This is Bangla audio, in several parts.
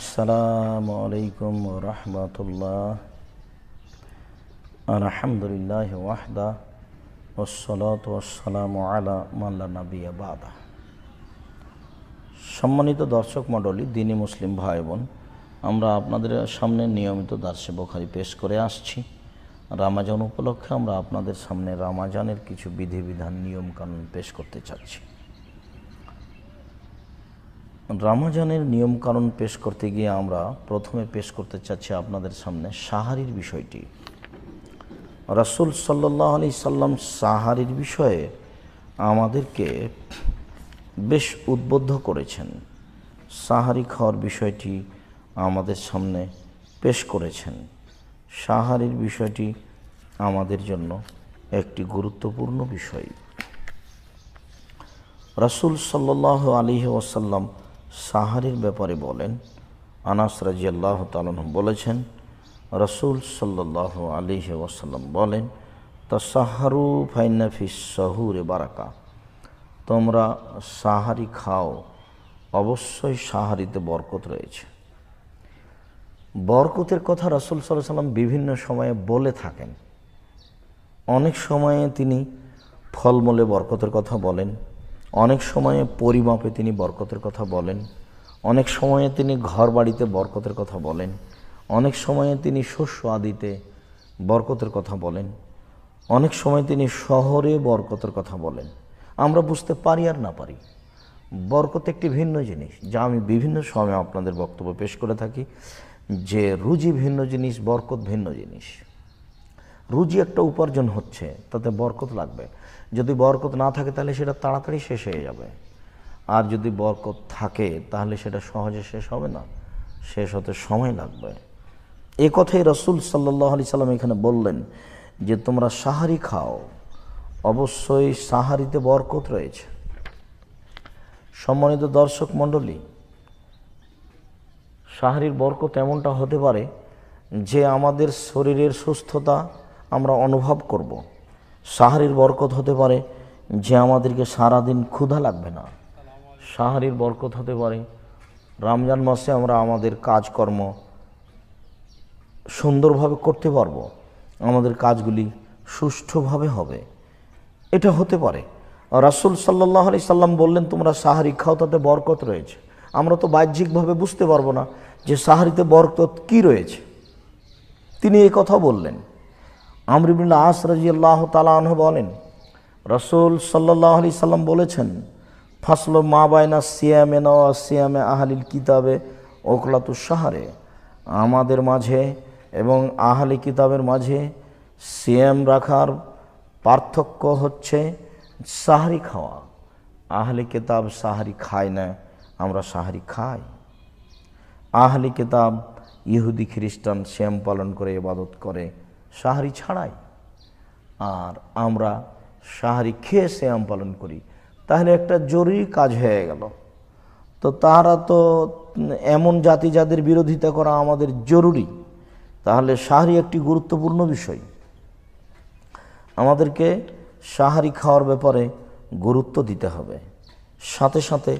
আসসালামুকুম রহমতুল্লাহ আলহামদুলিল্লাহ ওয়াহদা الحمد لله وحده والصلاة والسلام على সম্মানিত দর্শক মণ্ডলী দিনী মুসলিম ভাই বোন আমরা আপনাদের সামনে নিয়মিত দার্সে বোখারি পেশ করে আসছি রামাজান উপলক্ষে আমরা আপনাদের সামনে রামাজানের কিছু বিধিবিধান নিয়মকানুন পেশ করতে চাচ্ছি রামাজানের নিয়মকানুন পেশ করতে গিয়ে আমরা প্রথমে পেশ করতে চাচ্ছি আপনাদের সামনে সাহারির বিষয়টি রাসুল সাল্লাহ আলি সাল্লাম সাহারির বিষয়ে আমাদেরকে বেশ উদ্বুদ্ধ করেছেন সাহারি খাওয়ার বিষয়টি আমাদের সামনে পেশ করেছেন সাহারির বিষয়টি আমাদের জন্য একটি গুরুত্বপূর্ণ বিষয় রাসুল সাল্লাহ আলী ওয়াসাল্লাম সাহারির ব্যাপারে বলেন আনাস রাজিয়াল্লাহ তালন বলেছেন রসুল সাল্লাহ আলী ওয়াসাল্লাম বলেন তা সাহারু ফাইনাফি সাহুরে বারাকা তোমরা সাহারি খাও অবশ্যই সাহারিতে বরকত রয়েছে বরকতের কথা রসুল সাল্লাহ সাল্লাম বিভিন্ন সময়ে বলে থাকেন অনেক সময়ে তিনি ফলমূলে বরকতের কথা বলেন অনেক সময়ে পরিমাপে তিনি বরকতের কথা বলেন অনেক সময়ে তিনি ঘর বাড়িতে বরকতের কথা বলেন অনেক সময়ে তিনি শস্য আদিতে বরকতের কথা বলেন অনেক সময় তিনি শহরে বরকতের কথা বলেন আমরা বুঝতে পারি আর না পারি বরকত একটি ভিন্ন জিনিস যা আমি বিভিন্ন সময় আপনাদের বক্তব্য পেশ করে থাকি যে রুজি ভিন্ন জিনিস বরকত ভিন্ন জিনিস রুজি একটা উপার্জন হচ্ছে তাতে বরকত লাগবে যদি বরকত না থাকে তাহলে সেটা তাড়াতাড়ি শেষ হয়ে যাবে আর যদি বরকত থাকে তাহলে সেটা সহজে শেষ হবে না শেষ হতে সময় লাগবে এ কথাই রসুল সাল্লাহ আলি সাল্লাম এখানে বললেন যে তোমরা সাহারি খাও অবশ্যই সাহারিতে বরকত রয়েছে সম্মানিত দর্শক মণ্ডলী সাহারির বরকত এমনটা হতে পারে যে আমাদের শরীরের সুস্থতা আমরা অনুভব করব। সাহারির বরকত হতে পারে যে আমাদেরকে সারাদিন ক্ষুধা লাগবে না সাহারির বরকত হতে পারে রমজান মাসে আমরা আমাদের কাজকর্ম সুন্দরভাবে করতে পারবো আমাদের কাজগুলি সুষ্ঠুভাবে হবে এটা হতে পারে রাসুল সাল্লাহ আলি সাল্লাম বললেন তোমরা সাহারি খাও তাতে বরকত রয়েছে আমরা তো বাহ্যিকভাবে বুঝতে পারবো না যে সাহারিতে বরকত কি রয়েছে তিনি এ কথা বললেন আমরিবুল্লা আস রাজি আল্লাহ তালাহ বলেন রসুল সাল্লাহ আলি সাল্লাম বলেছেন ফাসল মা বায়না সিয়ামে নওয়া সিয়ামে আহালিল কিতাবে ওকলাতু সাহারে আমাদের মাঝে এবং আহালি কিতাবের মাঝে সিয়াম রাখার পার্থক্য হচ্ছে সাহারি খাওয়া আহলি কিতাব সাহারি খায় না আমরা সাহারি খাই আহলি কিতাব ইহুদি খ্রিস্টান শ্যাম পালন করে ইবাদত করে সাহারি ছাড়াই আর আমরা সাহারি খেয়ে শ্যাম পালন করি তাহলে একটা জরুরি কাজ হয়ে গেল তো তারা তো এমন জাতি যাদের বিরোধিতা করা আমাদের জরুরি তাহলে সাহারি একটি গুরুত্বপূর্ণ বিষয় আমাদেরকে সাহারি খাওয়ার ব্যাপারে গুরুত্ব দিতে হবে সাথে সাথে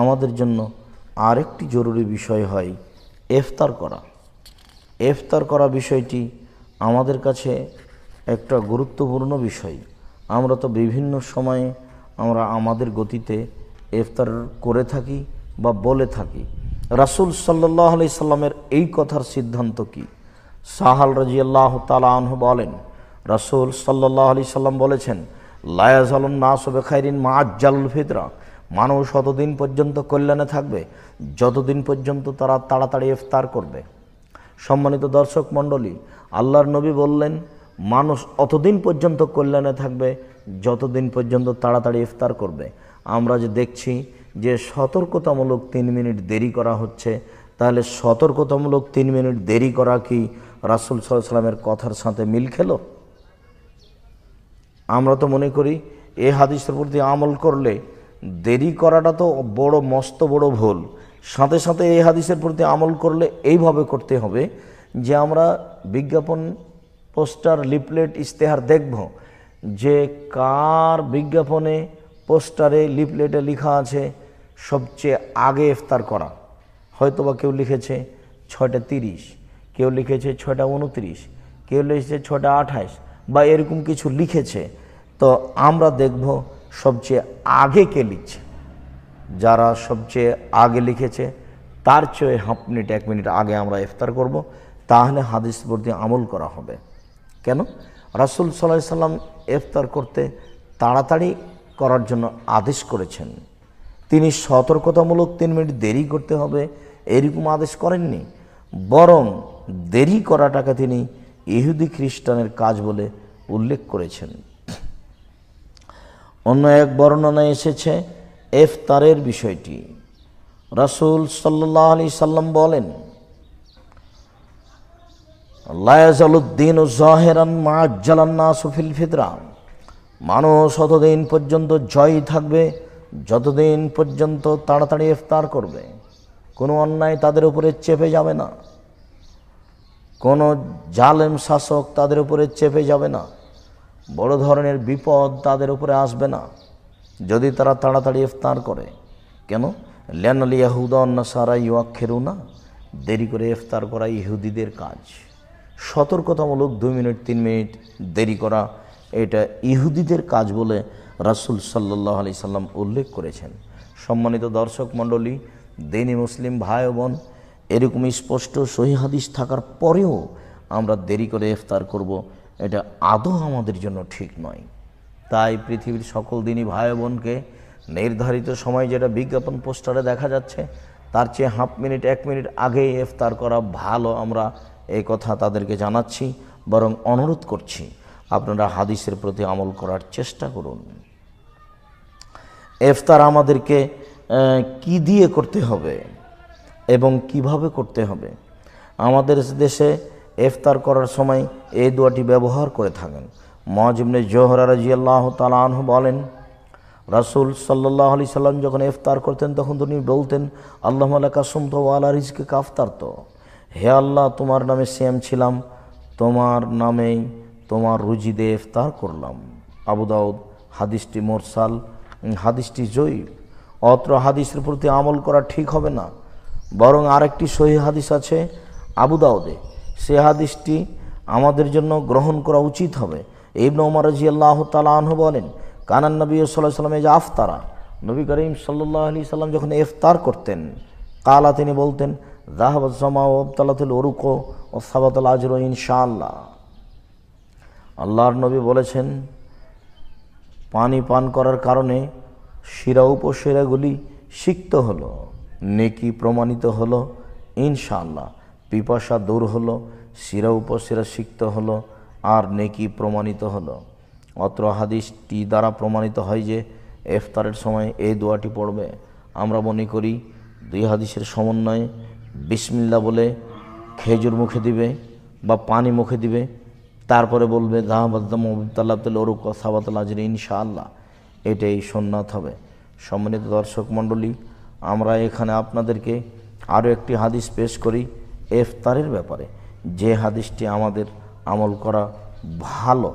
আমাদের জন্য আরেকটি জরুরি বিষয় হয় ইফতার করা এফতার করা বিষয়টি আমাদের কাছে একটা গুরুত্বপূর্ণ বিষয় আমরা তো বিভিন্ন সময়ে আমরা আমাদের গতিতে ইফতার করে থাকি বা বলে থাকি রাসুল সাল্লাহ আলি সাল্লামের এই কথার সিদ্ধান্ত কি সাহাল রাজি আল্লাহ তালাহ বলেন রাসুল সাল্লাহ আলি সাল্লাম বলেছেন লায়াজ আলম না খাইরিন মা আজ্জালুল ফিতরা মানুষ অতদিন পর্যন্ত কল্যাণে থাকবে যতদিন পর্যন্ত তারা তাড়াতাড়ি ইফতার করবে সম্মানিত দর্শক মণ্ডলী আল্লাহর নবী বললেন মানুষ অতদিন পর্যন্ত কল্যাণে থাকবে যতদিন পর্যন্ত তাড়াতাড়ি ইফতার করবে আমরা যে দেখছি যে সতর্কতামূলক তিন মিনিট দেরি করা হচ্ছে তাহলে সতর্কতামূলক তিন মিনিট দেরি করা কি রাসুল সাল্লামের কথার সাথে মিল খেল আমরা তো মনে করি এ হাদিসের প্রতি আমল করলে দেরি করাটা তো বড় মস্ত বড় ভুল সাথে সাথে এই হাদিসের প্রতি আমল করলে এইভাবে করতে হবে যে আমরা বিজ্ঞাপন পোস্টার লিপলেট ইশতেহার দেখব যে কার বিজ্ঞাপনে পোস্টারে লিপলেটে লেখা আছে সবচেয়ে আগে ইফতার করা হয়তোবা কেউ লিখেছে ছয়টা তিরিশ কেউ লিখেছে ছয়টা উনত্রিশ কেউ লিখেছে ছয়টা আঠাইশ বা এরকম কিছু লিখেছে তো আমরা দেখব সবচেয়ে আগে কে লিখছে যারা সবচেয়ে আগে লিখেছে তার চেয়ে হাফ মিনিট এক মিনিট আগে আমরা ইফতার করব তাহলে হাদিস প্রতি আমল করা হবে কেন রাসুল সাল্লাহ সাল্লাম ইফতার করতে তাড়াতাড়ি করার জন্য আদেশ করেছেন তিনি সতর্কতামূলক তিন মিনিট দেরি করতে হবে এরকম আদেশ করেননি বরং দেরি করাটাকে তিনি ইহুদি খ্রিস্টানের কাজ বলে উল্লেখ করেছেন অন্য এক বর্ণনা এসেছে এফতারের বিষয়টি রাসুল সাল্লাহ আলি সাল্লাম বলেন লায়াজালুদ্দিন জাহেরান মা সুফিল ফিতরা মানুষ অতদিন পর্যন্ত জয় থাকবে যতদিন পর্যন্ত তাড়াতাড়ি ইফতার করবে কোনো অন্যায় তাদের উপরে চেপে যাবে না কোনো জালেম শাসক তাদের উপরে চেপে যাবে না বড় ধরনের বিপদ তাদের উপরে আসবে না যদি তারা তাড়াতাড়ি ইফতার করে কেন লেন আলী ইয়াহুদা অন্নাসারা ইউয়া না দেরি করে ইফতার করা ইহুদিদের কাজ সতর্কতামূলক দুই মিনিট তিন মিনিট দেরি করা এটা ইহুদিদের কাজ বলে রাসুল সাল্লাহ আলি সাল্লাম উল্লেখ করেছেন সম্মানিত দর্শক মণ্ডলী দিনী মুসলিম ভাই বোন এরকম স্পষ্ট সহি হাদিস থাকার পরেও আমরা দেরি করে ইফতার করব এটা আদৌ আমাদের জন্য ঠিক নয় তাই পৃথিবীর সকল দিনই ভাই বোনকে নির্ধারিত সময় যেটা বিজ্ঞাপন পোস্টারে দেখা যাচ্ছে তার চেয়ে হাফ মিনিট এক মিনিট আগেই ইফতার করা ভালো আমরা এই কথা তাদেরকে জানাচ্ছি বরং অনুরোধ করছি আপনারা হাদিসের প্রতি আমল করার চেষ্টা করুন ইফতার আমাদেরকে কি দিয়ে করতে হবে এবং কিভাবে করতে হবে আমাদের দেশে ইফতার করার সময় এই দোয়াটি ব্যবহার করে থাকেন মহাজিবনে জোহরা রাজি আল্লাহ তালাহ বলেন রাসুল সাল্লাহ আলি সাল্লাম যখন ইফতার করতেন তখন তিনি বলতেন আল্লাহ কাসুম তো আল্লাহ রিজকে কাফতার তো হে আল্লাহ তোমার নামে শ্যাম ছিলাম তোমার নামেই তোমার রুজিদে ইফতার করলাম আবুদাউদ হাদিসটি মোরসাল হাদিসটি জয়ী অত্র হাদিসের প্রতি আমল করা ঠিক হবে না বরং আরেকটি সহি হাদিস আছে আবুদাউদে সে হাদিসটি আমাদের জন্য গ্রহণ করা উচিত হবে ইবন উমর রাজি আল্লাহ তালাহ বলেন কানান নবী সাল্লাহ সাল্লামে যে আফতারা নবী করিম সাল্লাহ আলি সাল্লাম যখন ইফতার করতেন কালা তিনি বলতেন জাহাবাদ ও ওবতালাতুল ওরুকো ও সাবাতুল আজর ইনশাআল্লাহ আল্লাহর নবী বলেছেন পানি পান করার কারণে শিরা উপশিরাগুলি সিক্ত হলো নেকি প্রমাণিত হলো ইনশাআল্লাহ পিপাসা দূর হলো শিরা উপশিরা সিক্ত হলো আর নেকি প্রমাণিত হলো অত্র হাদিসটি দ্বারা প্রমাণিত হয় যে এফতারের সময় এই দোয়াটি পড়বে আমরা মনে করি দুই হাদিসের সমন্বয়ে বিসমিল্লা বলে খেজুর মুখে দিবে বা পানি মুখে দিবে তারপরে বলবে জাহাবাদ্দাম তাল্লাবতুল ওরুক সাবাতুল আজর ইনশাআল্লাহ এটাই সোননাথ হবে সম্মানিত দর্শক মণ্ডলী আমরা এখানে আপনাদেরকে আরও একটি হাদিস পেশ করি এফতারের ব্যাপারে যে হাদিসটি আমাদের আমল করা ভালো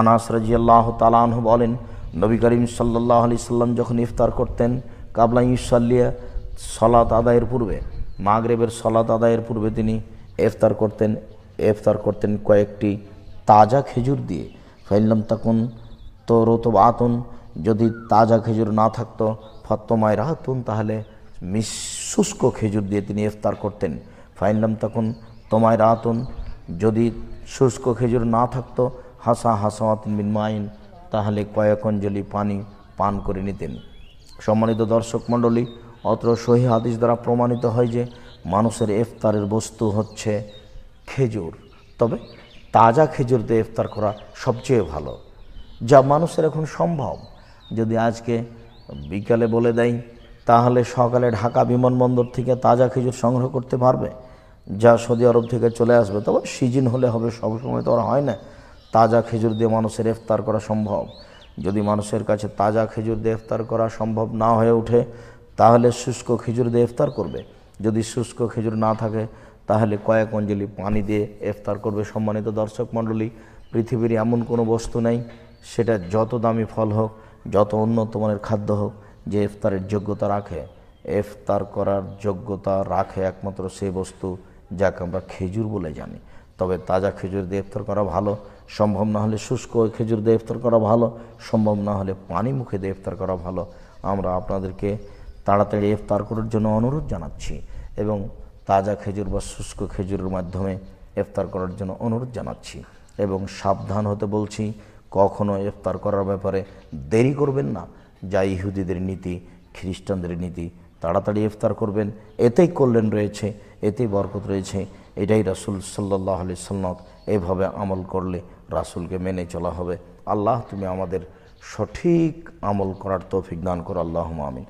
আনাস রাজিয়াল্লাহ তালাহ বলেন নবী করিম সাল্লাহ আলি সাল্লাম যখন ইফতার করতেন কাবলা ইসাল্লিয়া সলাত আদায়ের পূর্বে মাগরেবের সলাত আদায়ের পূর্বে তিনি ইফতার করতেন ইফতার করতেন কয়েকটি তাজা খেজুর দিয়ে ফাইলাম তখন তো রত আতন যদি তাজা খেজুর না থাকতো ফত্তমায় রাহাতুন তাহলে শুষ্ক খেজুর দিয়ে তিনি ইফতার করতেন ফাইনলাম তখন তোমায় রাহাতুন যদি শুষ্ক খেজুর না থাকতো হাসা হাসাত বিন মাইন তাহলে কয়েক অঞ্জলি পানি পান করে নিতেন সম্মানিত দর্শক মণ্ডলী অত্র সহি হাদিস দ্বারা প্রমাণিত হয় যে মানুষের ইফতারের বস্তু হচ্ছে খেজুর তবে তাজা খেজুর দিয়ে ইফতার করা সবচেয়ে ভালো যা মানুষের এখন সম্ভব যদি আজকে বিকালে বলে দেয় তাহলে সকালে ঢাকা বিমানবন্দর থেকে তাজা খেজুর সংগ্রহ করতে পারবে যা সৌদি আরব থেকে চলে আসবে তবে সিজন হলে হবে সবসময় তো আর হয় না তাজা খেজুর দিয়ে মানুষের ইফতার করা সম্ভব যদি মানুষের কাছে তাজা খেজুর দিয়ে ইফতার করা সম্ভব না হয়ে ওঠে তাহলে শুষ্ক খেজুর দিয়ে ইফতার করবে যদি শুষ্ক খেজুর না থাকে তাহলে কয়েক অঞ্জলি পানি দিয়ে ইফতার করবে সম্মানিত দর্শক মণ্ডলী পৃথিবীর এমন কোনো বস্তু নেই সেটা যত দামি ফল হোক যত উন্নত মানের খাদ্য হোক যে ইফতারের যোগ্যতা রাখে ইফতার করার যোগ্যতা রাখে একমাত্র সেই বস্তু যাকে আমরা খেজুর বলে জানি তবে তাজা খেজুর দিয়ে ইফতার করা ভালো সম্ভব না হলে শুষ্ক খেজুর দিয়ে ইফতার করা ভালো সম্ভব না হলে পানি মুখে দিয়ে ইফতার করা ভালো আমরা আপনাদেরকে তাড়াতাড়ি ইফতার করার জন্য অনুরোধ জানাচ্ছি এবং তাজা খেজুর বা শুষ্ক খেজুরের মাধ্যমে ইফতার করার জন্য অনুরোধ জানাচ্ছি এবং সাবধান হতে বলছি কখনও ইফতার করার ব্যাপারে দেরি করবেন না যা ইহুদিদের নীতি খ্রিস্টানদের নীতি তাড়াতাড়ি ইফতার করবেন এতেই কল্যাণ রয়েছে এতেই বরকত রয়েছে এটাই রাসুল সাল্লাহ আলি সাল্লাম এভাবে আমল করলে রাসুলকে মেনে চলা হবে আল্লাহ তুমি আমাদের সঠিক আমল করার তৌফিক দান করো আল্লাহ আমিন